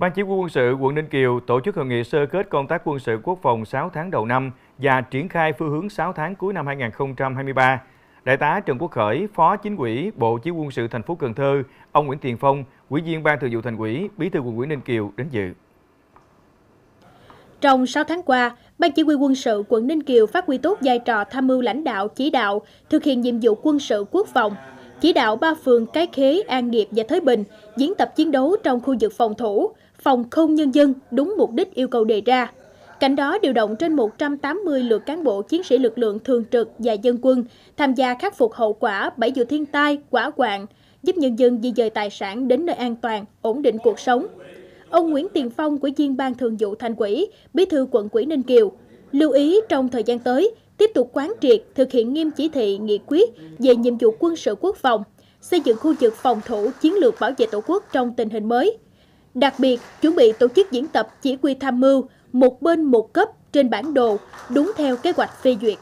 Ban chỉ huy quân sự quận Ninh Kiều tổ chức hội nghị sơ kết công tác quân sự quốc phòng 6 tháng đầu năm và triển khai phương hướng 6 tháng cuối năm 2023. Đại tá Trần Quốc Khởi, Phó Chính ủy Bộ Chỉ huy quân sự thành phố Cần Thơ, ông Nguyễn Tiền Phong, Ủy viên Ban Thường vụ Thành ủy, Bí thư quận ủy Ninh Kiều đến dự. Trong 6 tháng qua, Ban Chỉ huy quân sự quận Ninh Kiều phát huy tốt vai trò tham mưu lãnh đạo, chỉ đạo, thực hiện nhiệm vụ quân sự quốc phòng, chỉ đạo ba phường Cái Khế, An Điệp và Thới Bình diễn tập chiến đấu trong khu vực phòng thủ, phòng không nhân dân đúng mục đích yêu cầu đề ra. Cạnh đó điều động trên 180 lượt cán bộ chiến sĩ lực lượng thường trực và dân quân tham gia khắc phục hậu quả bảy vụ thiên tai, quả quạng, giúp nhân dân di dời tài sản đến nơi an toàn, ổn định cuộc sống. Ông Nguyễn Tiền Phong, Ủy viên Ban Thường vụ Thành ủy, Bí thư quận ủy Ninh Kiều Lưu ý trong thời gian tới, tiếp tục quán triệt thực hiện nghiêm chỉ thị nghị quyết về nhiệm vụ quân sự quốc phòng, xây dựng khu vực phòng thủ chiến lược bảo vệ Tổ quốc trong tình hình mới. Đặc biệt, chuẩn bị tổ chức diễn tập chỉ huy tham mưu một bên một cấp trên bản đồ đúng theo kế hoạch phê duyệt.